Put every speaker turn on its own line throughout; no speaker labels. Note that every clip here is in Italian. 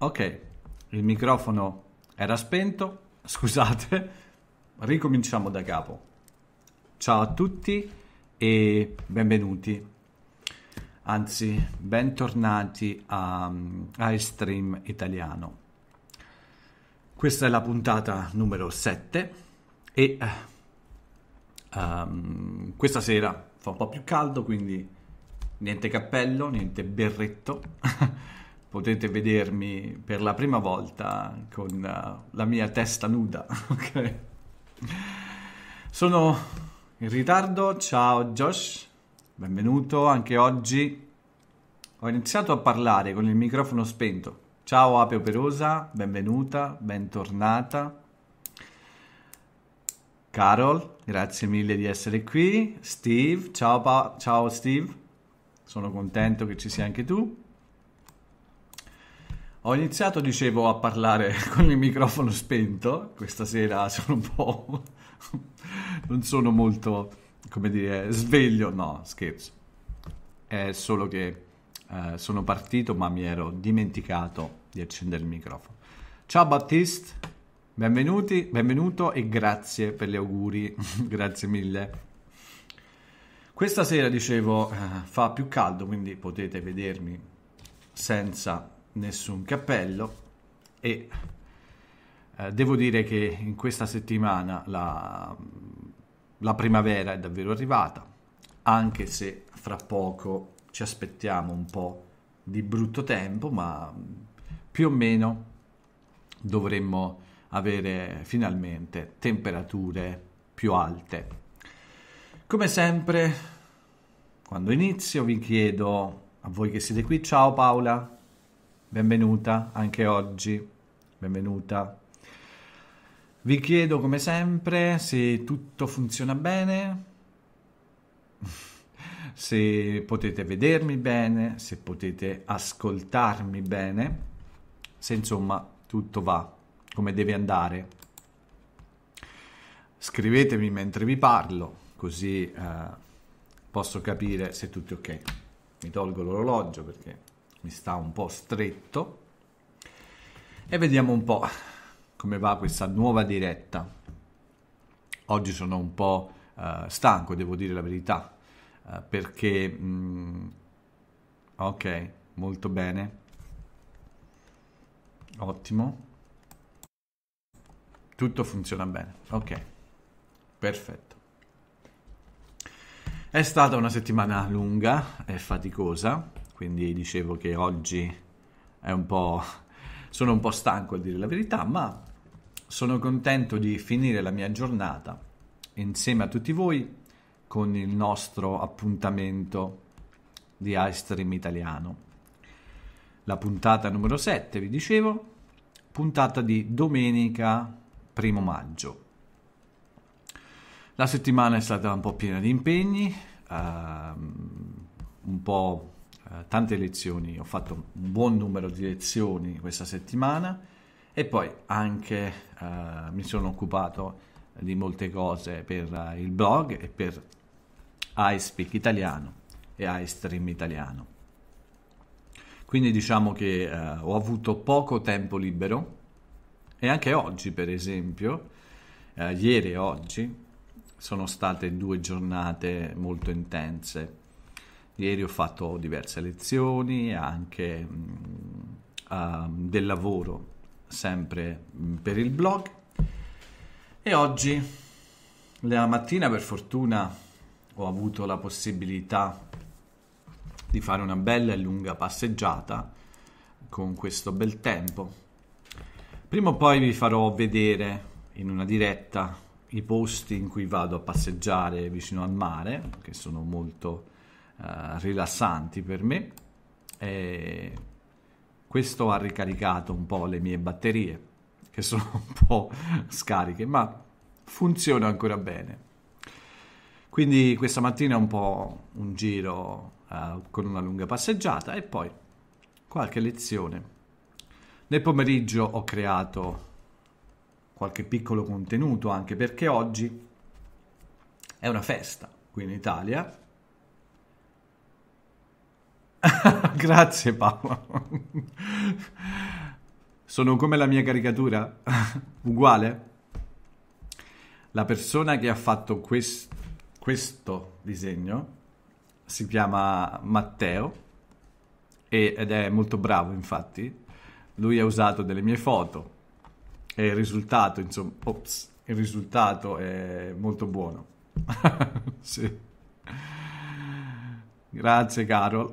Ok, il microfono era spento, scusate, ricominciamo da capo. Ciao a tutti e benvenuti, anzi bentornati a, mm, a Stream Italiano. Questa è la puntata numero 7 e um, questa sera fa un po' più caldo, quindi niente cappello, niente berretto. potete vedermi per la prima volta con uh, la mia testa nuda. ok. Sono in ritardo, ciao Josh, benvenuto anche oggi. Ho iniziato a parlare con il microfono spento. Ciao Ape Operosa, benvenuta, bentornata. Carol, grazie mille di essere qui. Steve, ciao, pa- ciao Steve, sono contento che ci sia anche tu. Ho iniziato, dicevo, a parlare con il microfono spento. Questa sera sono un po'... non sono molto, come dire, sveglio. No, scherzo. È solo che eh, sono partito ma mi ero dimenticato di accendere il microfono. Ciao Battiste, benvenuti, benvenuto e grazie per gli auguri. grazie mille. Questa sera, dicevo, eh, fa più caldo, quindi potete vedermi senza nessun cappello e eh, devo dire che in questa settimana la, la primavera è davvero arrivata, anche se fra poco ci aspettiamo un po' di brutto tempo, ma più o meno dovremmo avere finalmente temperature più alte. Come sempre, quando inizio vi chiedo a voi che siete qui, ciao Paola, benvenuta anche oggi, benvenuta. Vi chiedo come sempre se tutto funziona bene, se potete vedermi bene, se potete ascoltarmi bene, se insomma tutto va come deve andare. Scrivetemi mentre vi parlo, così eh, posso capire se tutto è ok. Mi tolgo l'orologio perché mi sta un po' stretto e vediamo un po' come va questa nuova diretta. Oggi sono un po' eh, stanco, devo dire la verità, eh, perché... Mh, mm, ok, molto bene. Ottimo. Tutto funziona bene. Ok, perfetto. È stata una settimana lunga e faticosa, quindi dicevo che oggi è un po'... sono un po' stanco a dire la verità, ma sono contento di finire la mia giornata insieme a tutti voi con il nostro appuntamento di iStream italiano. La puntata numero 7, vi dicevo, puntata di domenica 1 maggio. La settimana è stata un po' piena di impegni, ehm, un po' Eh, tante lezioni, ho fatto un buon numero di lezioni questa settimana e poi anche uh, mi sono occupato di molte cose per uh, il blog e per iSpeak italiano e iStream italiano. Quindi diciamo che uh, ho avuto poco tempo libero e anche oggi per esempio, ieri e oggi, sono state due giornate molto intense Ieri ho fatto diverse lezioni, anche mh, mm, ehm, uh, del lavoro sempre mm, per il blog e oggi la mattina per fortuna ho avuto la possibilità di fare una bella e lunga passeggiata con questo bel tempo. Prima o poi vi farò vedere in una diretta i posti in cui vado a passeggiare vicino al mare, che sono molto eh, rilassanti per me. E questo ha ricaricato un po' le mie batterie, che sono un po' scariche, ma funziona ancora bene. Quindi questa mattina è un po' un giro uh, con una lunga passeggiata e poi qualche lezione. Nel pomeriggio ho creato qualche piccolo contenuto anche perché oggi è una festa qui in Italia Grazie Paolo. Sono come la mia caricatura? Uguale? La persona che ha fatto quest- questo disegno si chiama Matteo e- ed è molto bravo infatti. Lui ha usato delle mie foto e il risultato, insomma, ops, il risultato è molto buono. sì. Grazie Carol.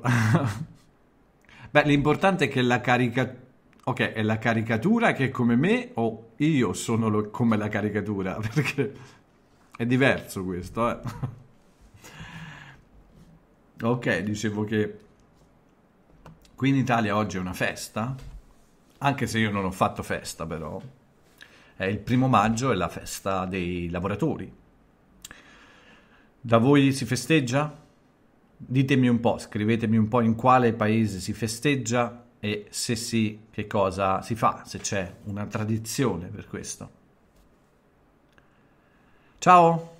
Beh, l'importante è che la caricatura... Ok, è la caricatura che è come me o io sono lo... come la caricatura, perché è diverso questo, eh. ok, dicevo che qui in Italia oggi è una festa, anche se io non ho fatto festa però. È il primo maggio è la festa dei lavoratori. Da voi si festeggia? Ditemi un po', scrivetemi un po' in quale paese si festeggia e se sì, che cosa si fa, se c'è una tradizione per questo. Ciao,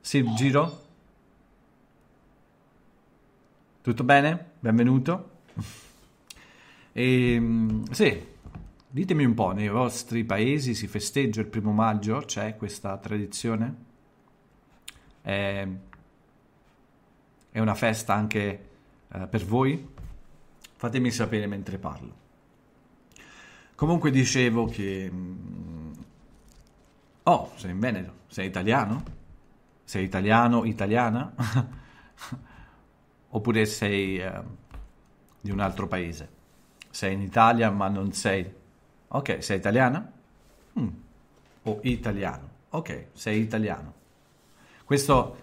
Sirgiro. Tutto bene? Benvenuto. E, ehm, sì, ditemi un po', nei vostri paesi si festeggia il primo maggio? C'è questa tradizione? Eh, è una festa anche eh, per voi? Fatemi sapere mentre parlo. Comunque dicevo che... Mm, oh, sei in Veneto, sei italiano? Sei italiano, italiana? Oppure sei eh, di un altro paese? Sei in Italia ma non sei... Ok, sei italiana? Mm. O oh, italiano. Ok, sei italiano. Questo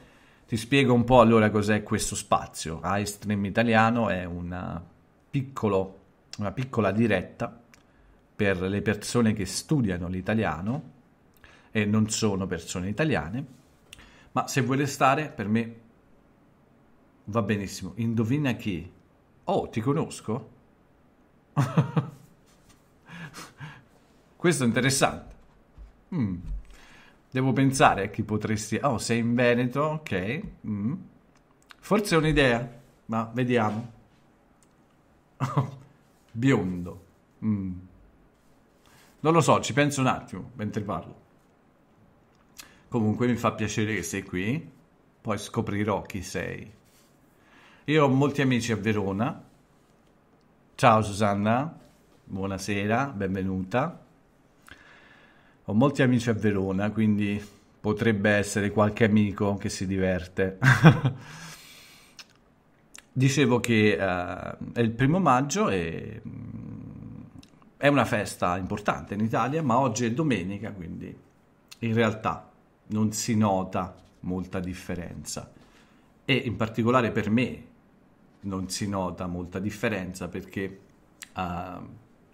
ti spiego un po' allora cos'è questo spazio. Ice Stream Italiano è una, piccolo, una piccola diretta per le persone che studiano l'italiano e non sono persone italiane, ma se vuoi restare per me va benissimo. Indovina chi? Oh, ti conosco? Questo è interessante. Mm. Devo pensare a chi potresti... Oh, sei in Veneto? Ok. Mm. Forse è un'idea, ma vediamo. Biondo. Mm. Non lo so, ci penso un attimo mentre parlo. Comunque mi fa piacere che sei qui, poi scoprirò chi sei. Io ho molti amici a Verona. Ciao Susanna, buonasera, benvenuta. Ho molti amici a Verona, quindi potrebbe essere qualche amico che si diverte. Dicevo che uh, è il primo maggio e mm, è una festa importante in Italia, ma oggi è domenica, quindi in realtà non si nota molta differenza. E in particolare per me non si nota molta differenza perché uh,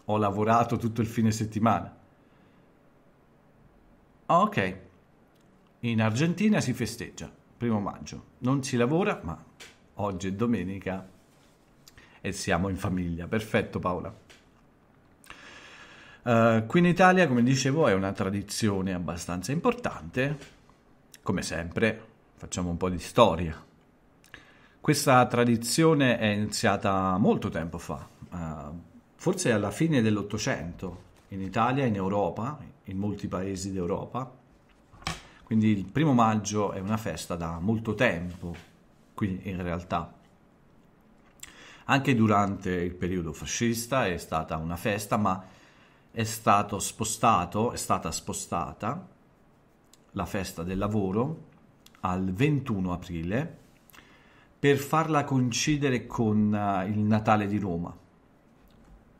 ho lavorato tutto il fine settimana Ah, ok. In Argentina si festeggia, primo maggio. Non si lavora, ma oggi è domenica e siamo in famiglia. Perfetto Paola. Uh, qui in Italia, come dicevo, è una tradizione abbastanza importante. Come sempre, facciamo un po' di storia. Questa tradizione è iniziata molto tempo fa, uh, forse alla fine dell'Ottocento, in Italia, in Europa, in molti paesi d'Europa. Quindi il primo maggio è una festa da molto tempo, qui in realtà. Anche durante il periodo fascista è stata una festa, ma è, stato spostato, è stata spostata la festa del lavoro al 21 aprile per farla coincidere con eh, il Natale di Roma.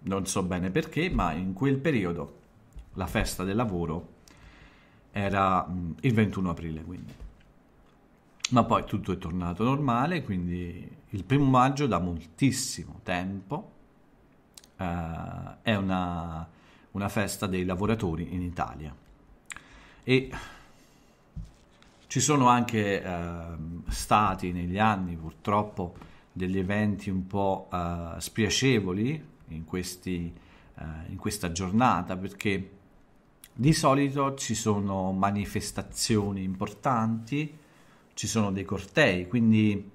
Non so bene perché, ma in quel periodo la festa del lavoro era mm, il 21 aprile quindi. Ma poi tutto è tornato normale, quindi il primo maggio da moltissimo tempo eh, è una, una festa dei lavoratori in Italia. E ci sono anche eh, stati negli anni purtroppo degli eventi un po' eh, spiacevoli in, questi, eh, in, questa giornata perché di solito ci sono manifestazioni importanti, ci sono dei cortei, quindi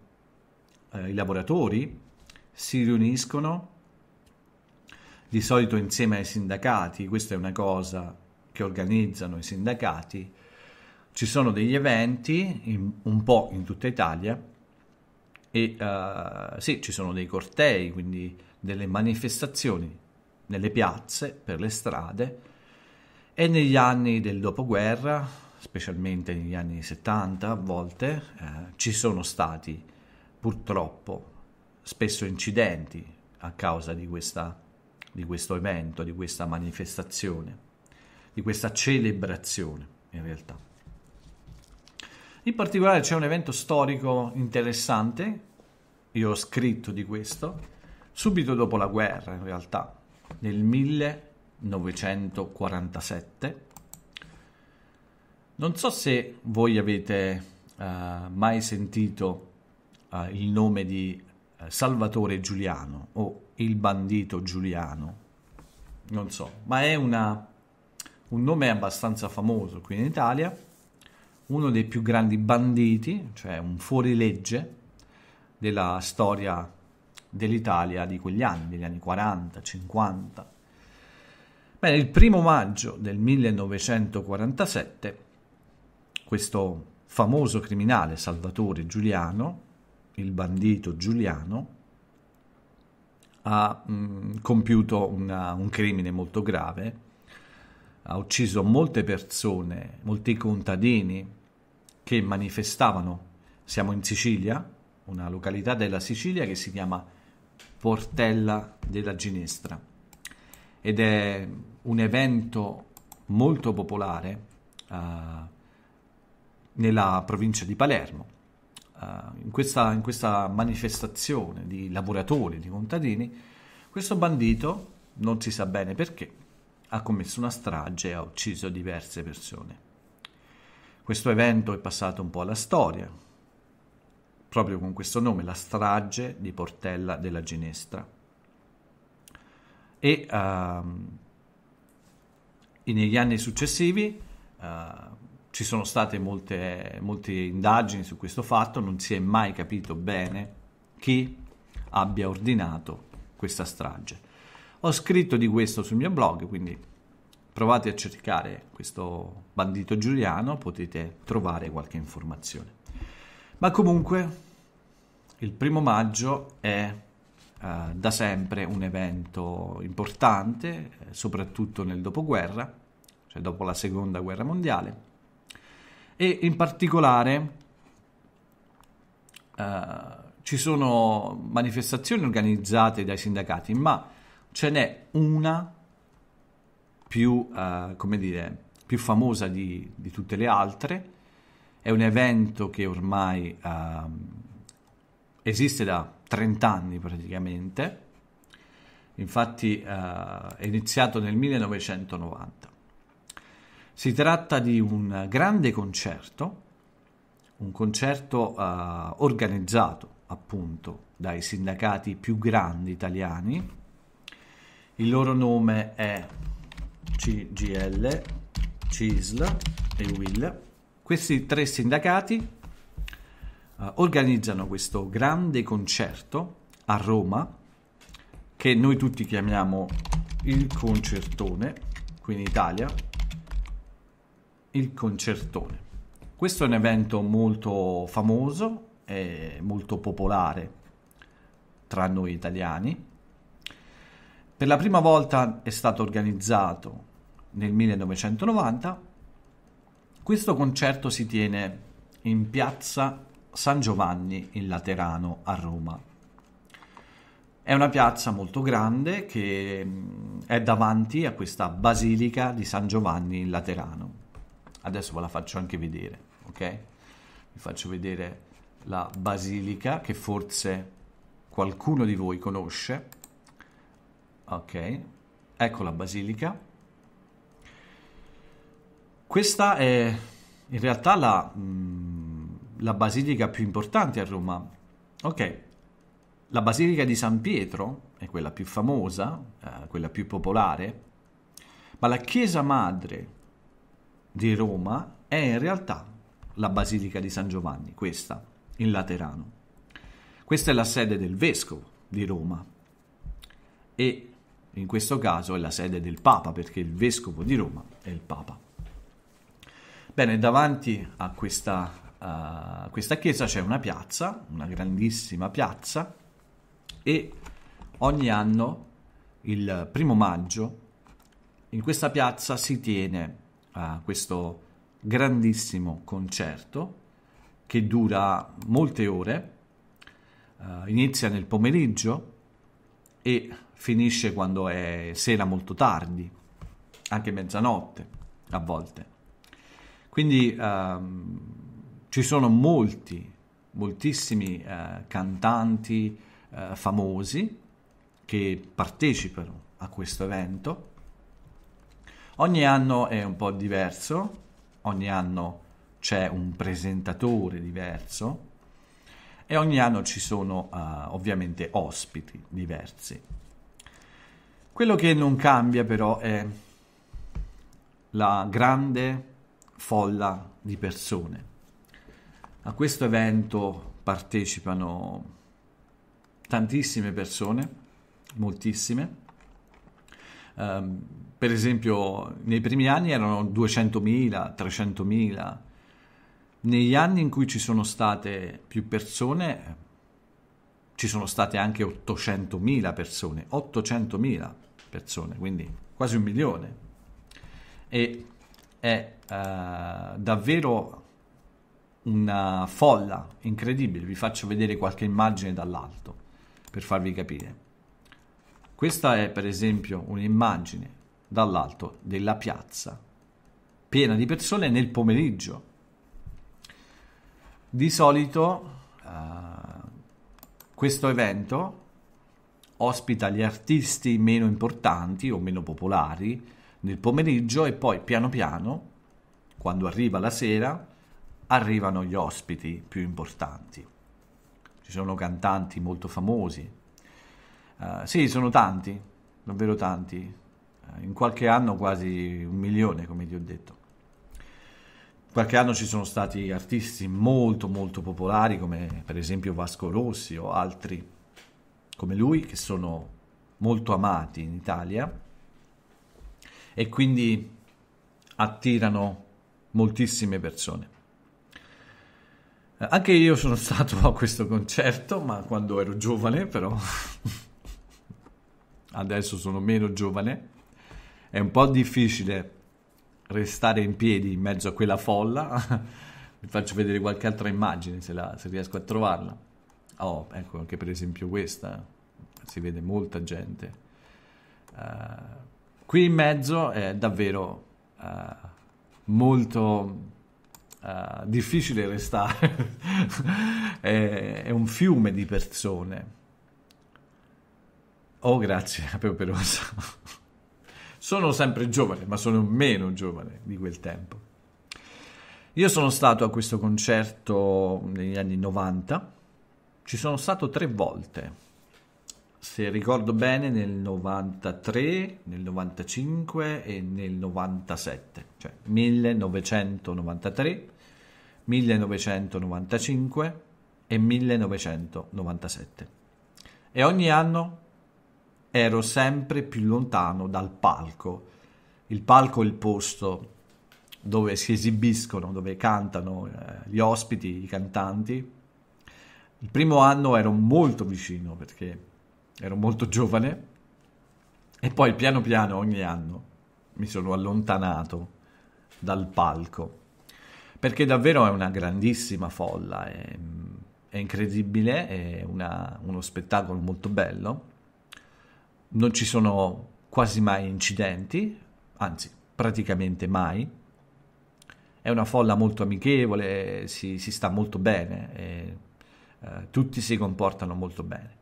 eh, i lavoratori si riuniscono di solito insieme ai sindacati, questa è una cosa che organizzano i sindacati, ci sono degli eventi in, un po' in tutta Italia e uh, sì, ci sono dei cortei, quindi delle manifestazioni nelle piazze, per le strade, e negli anni del dopoguerra, specialmente negli anni 70 a volte, eh, ci sono stati purtroppo spesso incidenti a causa di, questa, di questo evento, di questa manifestazione, di questa celebrazione in realtà. In particolare c'è un evento storico interessante, io ho scritto di questo, subito dopo la guerra in realtà, nel 1900 1947. Non so se voi avete uh, mai sentito uh, il nome di uh, Salvatore Giuliano o il bandito Giuliano, non so, ma è una, un nome abbastanza famoso qui in Italia, uno dei più grandi banditi, cioè un fuorilegge della storia dell'Italia di quegli anni, degli anni 40, 50. Bene, il primo maggio del 1947, questo famoso criminale Salvatore Giuliano, il bandito Giuliano, ha mh, mm, compiuto una, un crimine molto grave, ha ucciso molte persone, molti contadini che manifestavano. Siamo in Sicilia, una località della Sicilia che si chiama Portella della Ginestra ed è un evento molto popolare uh, nella provincia di Palermo. Uh, in, questa, in, questa, manifestazione di lavoratori, di contadini, questo bandito, non si sa bene perché, ha commesso una strage e ha ucciso diverse persone. Questo evento è passato un po' alla storia, proprio con questo nome, la strage di Portella della Ginestra e uh, negli anni successivi uh, ci sono state molte, molte indagini su questo fatto, non si è mai capito bene chi abbia ordinato questa strage. Ho scritto di questo sul mio blog, quindi provate a cercare questo bandito giuliano, potete trovare qualche informazione. Ma comunque il primo maggio è eh, da sempre un evento importante, eh, soprattutto nel dopoguerra, cioè dopo la seconda guerra mondiale, e in particolare eh, ci sono manifestazioni organizzate dai sindacati, ma ce n'è una più, eh, come dire, più famosa di, di, tutte le altre. È un evento che ormai eh, esiste da 30 anni praticamente, infatti eh, è iniziato nel 1990. Si tratta di un grande concerto, un concerto eh, organizzato appunto dai sindacati più grandi italiani. Il loro nome è CGL, CISL e WIL. Questi tre sindacati eh, organizzano questo grande concerto a Roma che noi tutti chiamiamo il concertone, qui in Italia, il concertone. Questo è un evento molto famoso e molto popolare tra noi italiani. Per la prima volta è stato organizzato nel 1990. Questo concerto si tiene in piazza San Giovanni in Laterano a Roma. È una piazza molto grande che mm, è davanti a questa basilica di San Giovanni in Laterano. Adesso ve la faccio anche vedere, ok? Vi faccio vedere la basilica che forse qualcuno di voi conosce. Ok, ecco la basilica. Questa è in realtà la... Mh, mm, la basilica più importante a Roma. Ok, la basilica di San Pietro è quella più famosa, eh, quella più popolare, ma la chiesa madre di Roma è in realtà la basilica di San Giovanni, questa, in Laterano. Questa è la sede del vescovo di Roma e in questo caso è la sede del Papa, perché il vescovo di Roma è il Papa. Bene, davanti a questa eh, questa chiesa c'è una piazza, una grandissima piazza, e ogni anno, il primo maggio, in questa piazza si tiene uh, questo grandissimo concerto che dura molte ore, uh, inizia nel pomeriggio e finisce quando è sera molto tardi, anche mezzanotte a volte. Quindi um, ci sono molti, moltissimi eh, cantanti eh, famosi che partecipano a questo evento. Ogni anno è un po' diverso, ogni anno c'è un presentatore diverso e ogni anno ci sono eh, ovviamente ospiti diversi. Quello che non cambia però è la grande folla di persone. A questo evento partecipano tantissime persone, moltissime. Um, per esempio, nei primi anni erano 200.000, 300.000. Negli anni in cui ci sono state più persone, ci sono state anche 800.000 persone, 800.000 persone, quindi quasi un milione. E è uh, davvero una folla incredibile. Vi faccio vedere qualche immagine dall'alto per farvi capire. Questa è per esempio un'immagine dall'alto della piazza piena di persone nel pomeriggio. Di solito uh, questo evento ospita gli artisti meno importanti o meno popolari nel pomeriggio e poi piano piano, quando arriva la sera, arrivano gli ospiti più importanti. Ci sono cantanti molto famosi. Uh, sì, sono tanti, davvero tanti. Uh, in qualche anno quasi un milione, come ti ho detto. In qualche anno ci sono stati artisti molto molto popolari come per esempio Vasco Rossi o altri come lui che sono molto amati in Italia e quindi attirano moltissime persone. Eh, anche io sono stato a questo concerto, ma quando ero giovane però. Adesso sono meno giovane. È un po' difficile restare in piedi in mezzo a quella folla. Vi faccio vedere qualche altra immagine se, la, se riesco a trovarla. Oh, ecco anche per esempio questa. Si vede molta gente. Uh, qui in mezzo è davvero uh, molto eh, difficile restare, è, è, un fiume di persone. Oh, grazie, Peperosa. sono sempre giovane, ma sono meno giovane di quel tempo. Io sono stato a questo concerto negli anni 90, ci sono stato tre volte se ricordo bene, nel 93, nel 95 e nel 97, cioè 1993, 1995 e 1997. E ogni anno ero sempre più lontano dal palco. Il palco è il posto dove si esibiscono, dove cantano eh, gli ospiti, i cantanti. Il primo anno ero molto vicino perché ero molto giovane e poi piano piano ogni anno mi sono allontanato dal palco perché davvero è una grandissima folla, è, è incredibile, è una, uno spettacolo molto bello, non ci sono quasi mai incidenti, anzi praticamente mai, è una folla molto amichevole, si, si sta molto bene, e, eh, tutti si comportano molto bene.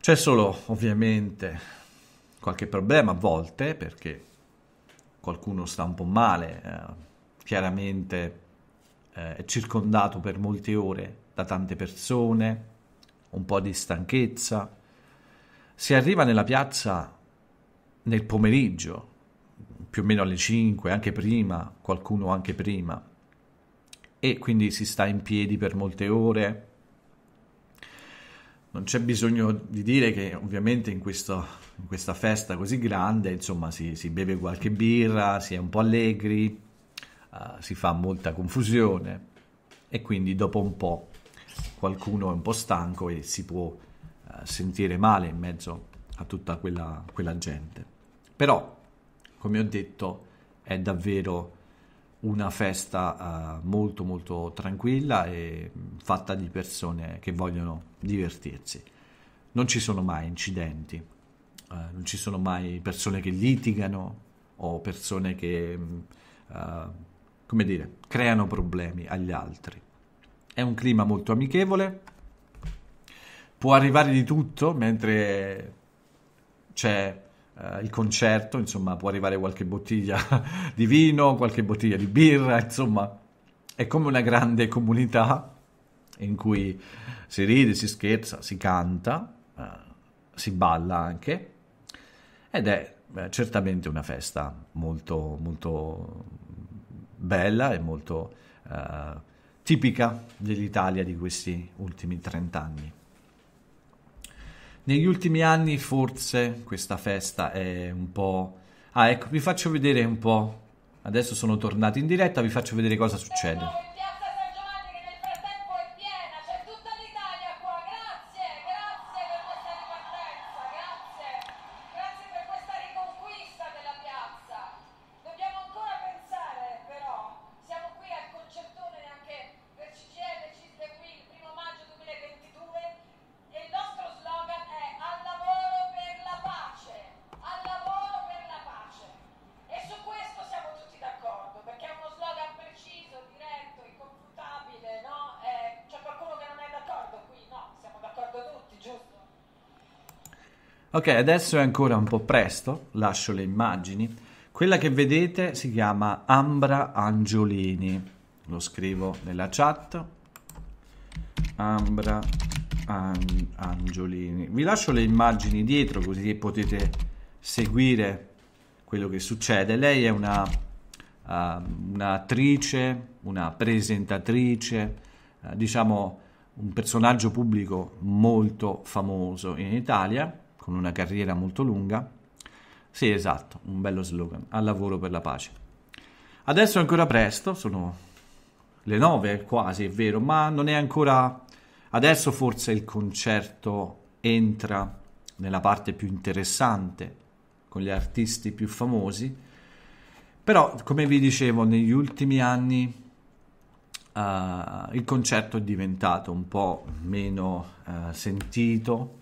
C'è solo ovviamente qualche problema a volte perché qualcuno sta un po' male, eh, chiaramente eh, circondato per molte ore da tante persone, un po' di stanchezza. Si arriva nella piazza nel pomeriggio, più o meno alle 5, anche prima, qualcuno anche prima, e quindi si sta in piedi per molte ore. Non c'è bisogno di dire che ovviamente in, questo, in questa festa così grande, insomma, si, si beve qualche birra, si è un po' allegri, Ah, si fa molta confusione e quindi dopo un po' qualcuno è un po' stanco e si può uh, sentire male in mezzo a tutta quella, quella gente. Però, come ho detto, è davvero una festa uh, molto molto tranquilla e fatta di persone che vogliono divertirsi. Non ci sono mai incidenti, uh, non ci sono mai persone che litigano o persone che uh, come dire, creano problemi agli altri. È un clima molto amichevole, può arrivare di tutto mentre c'è Uh, il concerto, insomma, può arrivare qualche bottiglia di vino, qualche bottiglia di birra, insomma, è come una grande comunità in cui si ride, si scherza, si canta, uh, si balla anche ed è eh, certamente una festa molto molto bella e molto eh, tipica dell'Italia di questi ultimi 30 anni. Negli ultimi anni forse questa festa è un po'... Ah ecco, vi faccio vedere un po'... Adesso sono tornato in diretta, vi faccio vedere cosa succede. Ok, adesso è ancora un po' presto, lascio le immagini. Quella che vedete si chiama Ambra Angiolini. Lo scrivo nella chat. Ambra An- Angiolini. Vi lascio le immagini dietro così potete seguire quello che succede. Lei è una, uh, eh, un'attrice, una presentatrice, uh, diciamo un personaggio pubblico molto famoso in Italia con una carriera molto lunga. Sì, esatto, un bello slogan, al lavoro per la pace. Adesso è ancora presto, sono le nove quasi, è vero, ma non è ancora... Adesso forse il concerto entra nella parte più interessante, con gli artisti più famosi, però come vi dicevo negli ultimi anni Uh, il concerto è diventato un po' meno uh, sentito,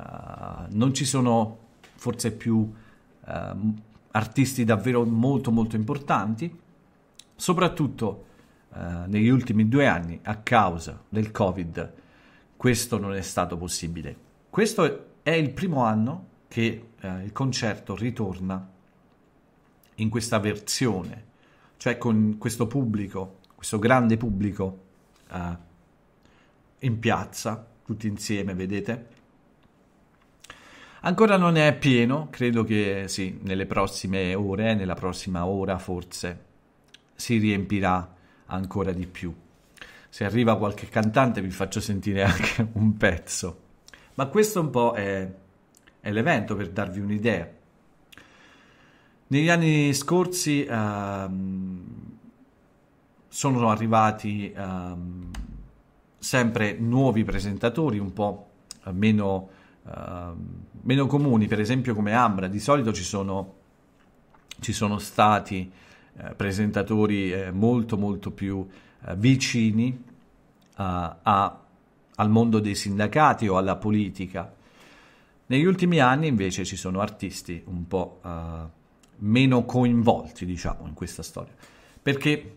eh, non ci sono forse più uh, artisti davvero molto molto importanti, soprattutto uh, negli ultimi due anni a causa del Covid questo non è stato possibile. Questo è il primo anno che eh, il concerto ritorna in questa versione, cioè con questo pubblico, questo grande pubblico in piazza, tutti insieme, vedete? Ancora non è pieno, credo che sì, nelle prossime ore, nella prossima ora forse, si riempirà ancora di più. Se arriva qualche cantante vi faccio sentire anche un pezzo. Ma questo un po' è, è l'evento per darvi un'idea. Negli anni scorsi ehm, sono arrivati ehm, sempre nuovi presentatori, un po' meno Ehm, meno comuni, per esempio come Ambra, di solito ci sono, ci sono stati eh, presentatori eh, molto molto più eh, vicini eh, a, al mondo dei sindacati o alla politica. Negli ultimi anni invece ci sono artisti un po' eh, meno coinvolti, diciamo, in questa storia, perché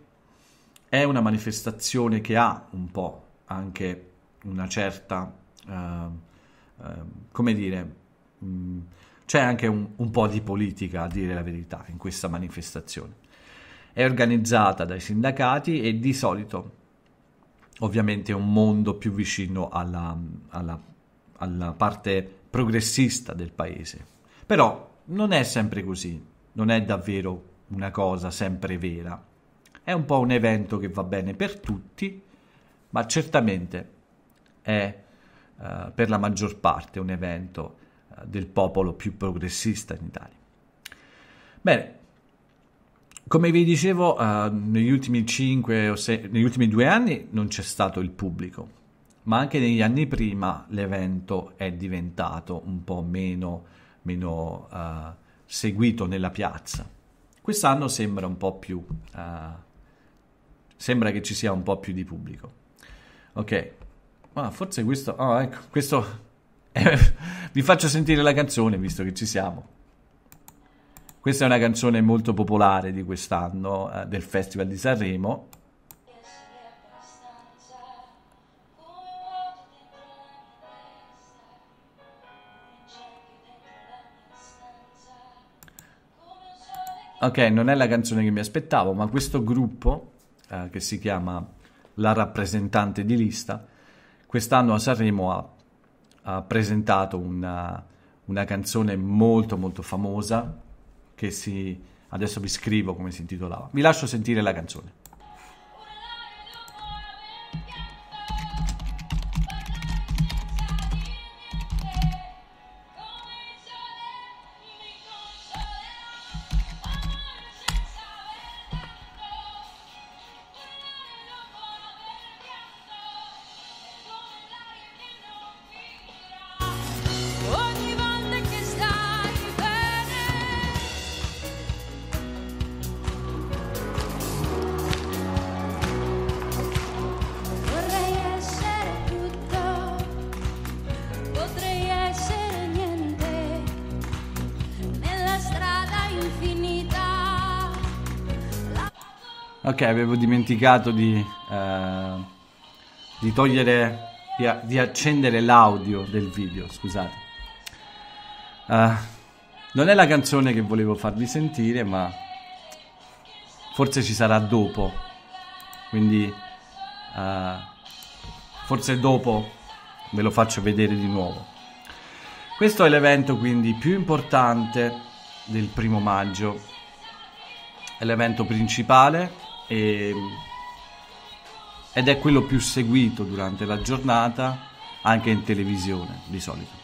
è una manifestazione che ha un po' anche una certa ehm, Ehm, come dire, mh, mm, c'è anche un, un po' di politica, a dire la verità, in questa manifestazione. È organizzata dai sindacati e di solito ovviamente un mondo più vicino alla, alla, alla, parte progressista del paese. Però non è sempre così, non è davvero una cosa sempre vera. È un po' un evento che va bene per tutti, ma certamente è eh, per la maggior parte un evento eh, del popolo più progressista in Italia. Bene, come vi dicevo, eh, negli, ultimi 5 o 6, negli ultimi due anni non c'è stato il pubblico, ma anche negli anni prima l'evento è diventato un po' meno, meno uh, seguito nella piazza. Quest'anno sembra un po' più... Uh, sembra che ci sia un po' più di pubblico. Ok, ma ah, forse questo... Ah, oh, ecco, questo... Eh, vi faccio sentire la canzone, visto che ci siamo. Questa è una canzone molto popolare di quest'anno, eh, del Festival di Sanremo. Ok, non è la canzone che mi aspettavo, ma questo gruppo, eh, che si chiama La rappresentante di lista, quest'anno a Sanremo ha, ha presentato una, una, canzone molto molto famosa che si... adesso vi scrivo come si intitolava. Vi lascio sentire la canzone. Ok, avevo dimenticato di, eh, di togliere, di, di, accendere l'audio del video, scusate. Uh, non è la canzone che volevo farvi sentire, ma forse ci sarà dopo. Quindi, uh, forse dopo ve lo faccio vedere di nuovo. Questo è l'evento quindi più importante del primo maggio è l'evento principale e, ehm, ed è quello più seguito durante la giornata anche in televisione di solito.